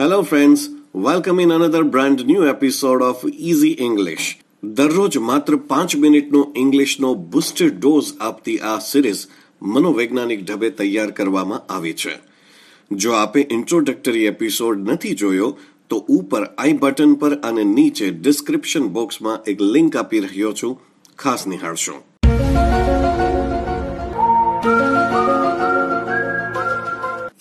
hello friends welcome in another brand new episode of easy English દરરોજ માત્ર પાંચ મિનિટનો ઇંગ્લિશનો બુસ્ટર ડોઝ આપતી આ સિરીઝ મનોવૈજ્ઞાનિક ઢબે તૈયાર કરવામાં આવી છે જો આપે ઇન્ટ્રોડક્ટરી એપિસોડ નથી જોયો તો ઉપર આઈ બટન પર અને નીચે ડિસ્ક્રિપ્શન બોક્સમાં એક લિંક આપી રહ્યો છું ખાસ નિહાળશો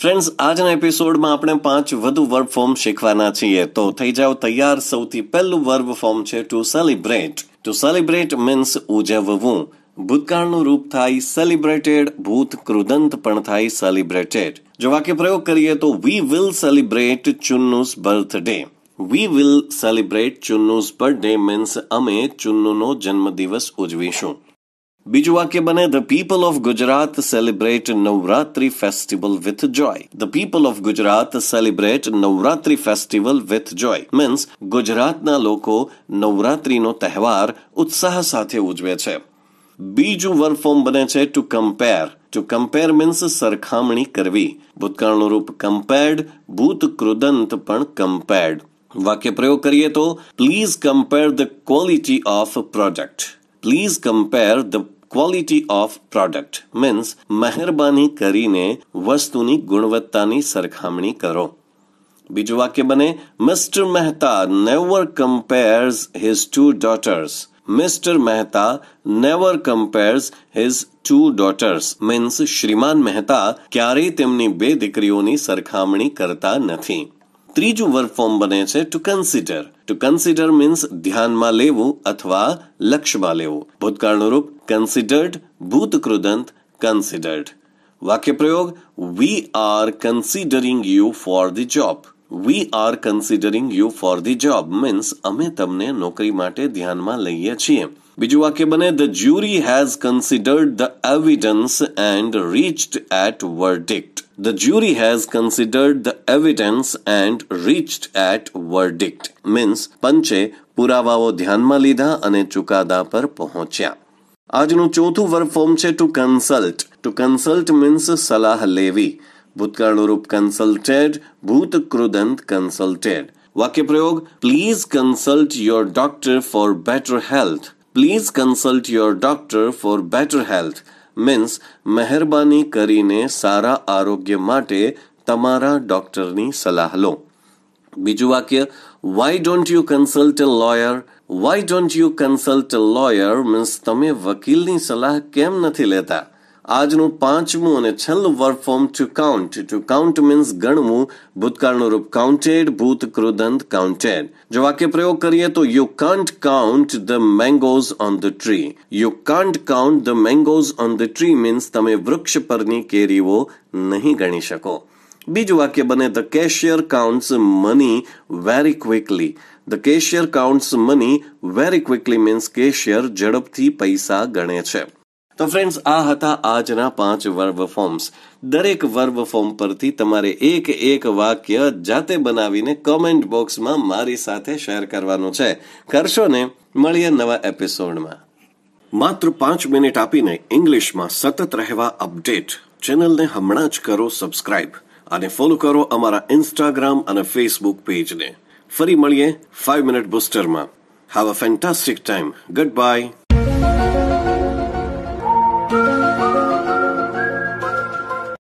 ફ્રેન્ડ્સ આજના એપિસોડમાં આપણે પાંચ વધુ વર્બ ફોર્મ શીખવાના છીએ તો થઈ જાઓ તૈયાર સૌથી પહેલું વર્બ ફોર્મ છે to celebrate to celebrate means ઉજવવું ભૂતકાળનું રૂપ થાય સેલિબ્રેટેડ ભૂત કૃદંત પણ થાય સેલિબ્રેટેડ જો વાક્ય પ્રયોગ કરીએ તો we will celebrate Chunnu's birthday we will celebrate Chunnu's birthday means અમે ચુન્નુનો જન્મદિવસ ઉજવીશું બીજું વાક્ય બને the people of Gujarat celebrate Navratri festival with joy the people of Gujarat celebrate Navratri festival with joy means ગુજરાતના લોકો નવરાત્રીનો તહેવાર ઉત્સાહ સાથે ઉજવે છે બીજું વર્ક ફોર્મ બને છે to compare to compare means સરખામણી કરવી ભૂતકાળનું રૂપ કમ્પેર્ડ ભૂત કૃદંત પણ કમ્પેર્ડ વાક્ય પ્રયોગ કરીએ તો please compare the quality of project please compare the quality of product means મહેરબાની કરીને વસ્તુની ગુણવત્તાની સરખામણી કરો બીજું વાક્ય બને mister Mehta never compares his two daughters mister Mehta never compares his two daughters means શ્રીમાન મહેતા ક્યારેય તેમની બે દીકરીઓની સરખામણી કરતા નથી ત્રીજું વર્બ ફોર્મ બને છે to consider to consider means ધ્યાનમાં લેવું અથવા લક્ષમાં લેવું ભૂતકાળનું રૂપ કન્સિડર્ડ ભૂતકૃદંત કન્સિડર્ડ વાક્ય પ્રયોગ we are considering you for the job we are considering you for the job means અમે તમને નોકરી માટે ધ્યાનમાં લઈએ છીએ બીજું વાક્ય બને the jury has considered the evidence and reached at verdict The jury has considered the evidence and reached at verdict means પંચે પુરાવાઓ ધ્યાનમાં લીધા અને ચુકાદા પર પહોંચ્યા આજનું ચોથું વર્ક ફોર્મ છે to consult to consult means સલાહ લેવી ભૂતકાળનું કન્સલ્ટેડ ભૂત કૃદંત કન્સલ્ટેડ વાક્ય પ્રયોગ please consult your doctor for better health please consult your doctor for better health means મહેરબાની કરીને સારા આરોગ્ય માટે તમારા ડૉક્ટરની સલાહ લો બીજું વાક્ય why don't you consult lawyer why don't you consult lawyer means તમે વકીલની સલાહ કેમ નથી લેતા આજનું પાંચમું અને છેલ્લું work form to count to count means ગણવું ભૂતકાળનું રૂપ કાઉન્ટેડ ભૂત ક્રુદંત કાઉન્ટેડ જો વાક્ય પ્રયોગ કરીએ તો you can't count the mangoes on the tree you can't count the mangoes on the tree means તમે વૃક્ષ પરની કેરીઓ નહીં ગણી શકો બીજું વાક્ય બને the cashier counts money very quickly the cashier counts money very quickly means cashier ઝડપથી પૈસા ગણે છે તો ફ્રેન્ડ્સ આ હતા આજના પાંચ વર્બ ફોર્મ્સ દરેક વર્બ ફોર્મ પરથી તમારે એક એક વાક્ય જાતે બનાવીને કમેન્ટ બોક્સમાં મારી સાથે શેર કરવાનું છે કરશો ને મળીએ નવા એપિસોડમાં માત્ર પાંચ મિનિટ આપીને ઇંગ્લિશમાં સતત રહેવા અપડેટ ચેનલને હમણાં જ કરો સબસ્ક્રાઇબ અને ફોલો કરો અમારા ઇન્સ્ટાગ્રામ અને ફેસબુક પેજને ફરી મળીએ ફાઇવ મિનિટ બુસ્ટરમાં have a fantastic time good bye